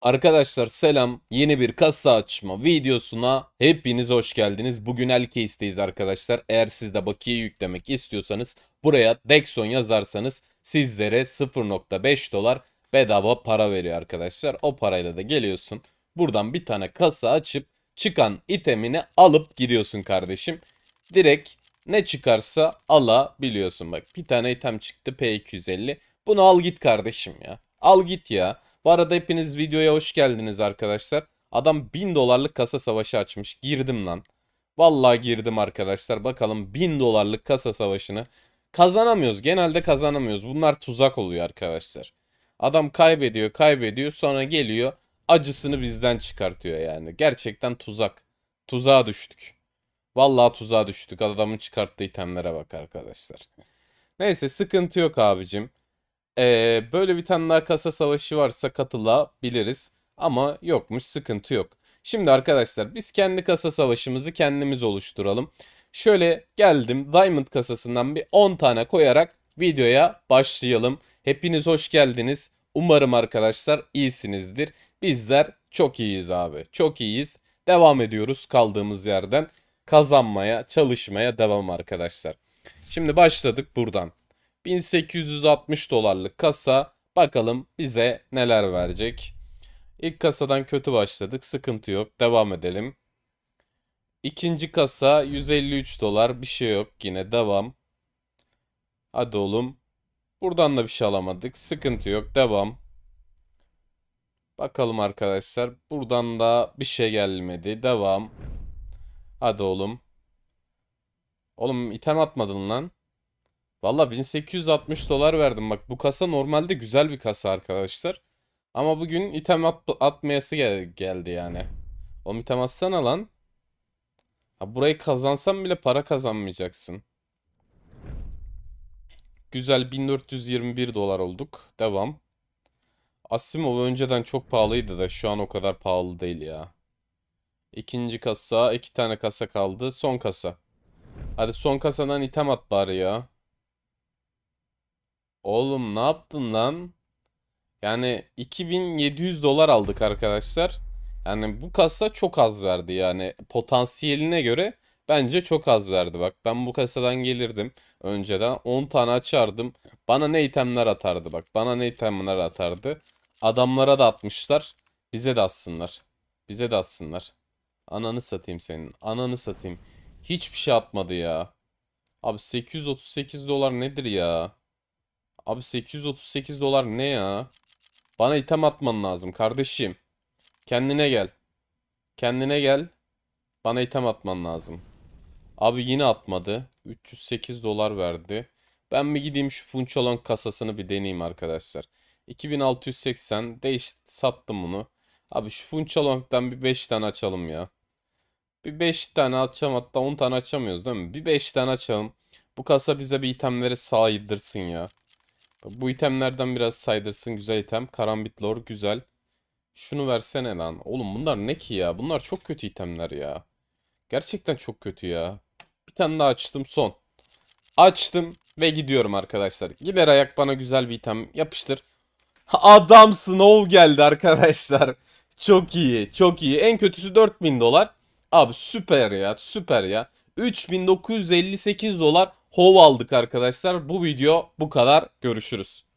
Arkadaşlar selam. Yeni bir kasa açma videosuna hepiniz hoş geldiniz. Bugün Elcase'deyiz arkadaşlar. Eğer siz de bakiye yüklemek istiyorsanız buraya Dexon yazarsanız sizlere 0.5 dolar bedava para veriyor arkadaşlar. O parayla da geliyorsun. Buradan bir tane kasa açıp çıkan itemini alıp gidiyorsun kardeşim. Direkt ne çıkarsa alabiliyorsun. Bak bir tane item çıktı P250. Bunu al git kardeşim ya. Al git ya. Bu arada hepiniz videoya hoş geldiniz arkadaşlar. Adam 1000 dolarlık kasa savaşı açmış. Girdim lan. Vallahi girdim arkadaşlar. Bakalım 1000 dolarlık kasa savaşını kazanamıyoruz. Genelde kazanamıyoruz. Bunlar tuzak oluyor arkadaşlar. Adam kaybediyor, kaybediyor. Sonra geliyor acısını bizden çıkartıyor yani. Gerçekten tuzak. Tuzağa düştük. Vallahi tuzağa düştük. Adamın çıkarttığı itemlere bak arkadaşlar. Neyse sıkıntı yok abicim. Ee, böyle bir tane daha kasa savaşı varsa katılabiliriz. Ama yokmuş sıkıntı yok. Şimdi arkadaşlar biz kendi kasa savaşımızı kendimiz oluşturalım. Şöyle geldim Diamond kasasından bir 10 tane koyarak videoya başlayalım. Hepiniz hoş geldiniz. Umarım arkadaşlar iyisinizdir. Bizler çok iyiyiz abi. Çok iyiyiz. Devam ediyoruz kaldığımız yerden. Kazanmaya, çalışmaya devam arkadaşlar. Şimdi başladık buradan. 1860 dolarlık kasa bakalım bize neler verecek. İlk kasadan kötü başladık sıkıntı yok devam edelim. İkinci kasa 153 dolar bir şey yok yine devam. Hadi oğlum. Buradan da bir şey alamadık sıkıntı yok devam. Bakalım arkadaşlar buradan da bir şey gelmedi devam. Hadi oğlum. Oğlum item atmadın lan. Valla 1860 dolar verdim. Bak bu kasa normalde güzel bir kasa arkadaşlar. Ama bugün item at atmayası gel geldi yani. O item atsana lan. Ha, burayı kazansam bile para kazanmayacaksın. Güzel 1421 dolar olduk. Devam. Asimov önceden çok pahalıydı da şu an o kadar pahalı değil ya. İkinci kasa, iki tane kasa kaldı. Son kasa. Hadi son kasadan item at bari ya. Oğlum ne yaptın lan? Yani 2700 dolar aldık arkadaşlar. Yani bu kasa çok az verdi yani potansiyeline göre bence çok az verdi. Bak ben bu kasadan gelirdim önceden 10 tane açardım. Bana ne itemler atardı bak bana ne itemler atardı. Adamlara da atmışlar bize de atsınlar. Bize de atsınlar. Ananı satayım senin ananı satayım. Hiçbir şey atmadı ya. Abi 838 dolar nedir ya? Abi 838 dolar ne ya? Bana item atman lazım kardeşim. Kendine gel. Kendine gel. Bana item atman lazım. Abi yine atmadı. 308 dolar verdi. Ben mi gideyim şu Funçolon kasasını bir deneyeyim arkadaşlar. 2680 değişti sattım bunu. Abi şu Funçolon'dan bir 5 tane açalım ya. Bir 5 tane açalım hatta 10 tane açamıyoruz değil mi? Bir 5 tane açalım. Bu kasa bize bir itemleri sağdırsın ya. Bu itemlerden biraz saydırsın. Güzel item. Karambit lore güzel. Şunu versene lan. Oğlum bunlar ne ki ya? Bunlar çok kötü itemler ya. Gerçekten çok kötü ya. Bir tane daha açtım son. Açtım ve gidiyorum arkadaşlar. Gider ayak bana güzel bir item yapıştır. Adam snow geldi arkadaşlar. Çok iyi çok iyi. En kötüsü 4000 dolar. Abi süper ya süper ya. 3958 dolar hov aldık arkadaşlar. Bu video bu kadar. Görüşürüz.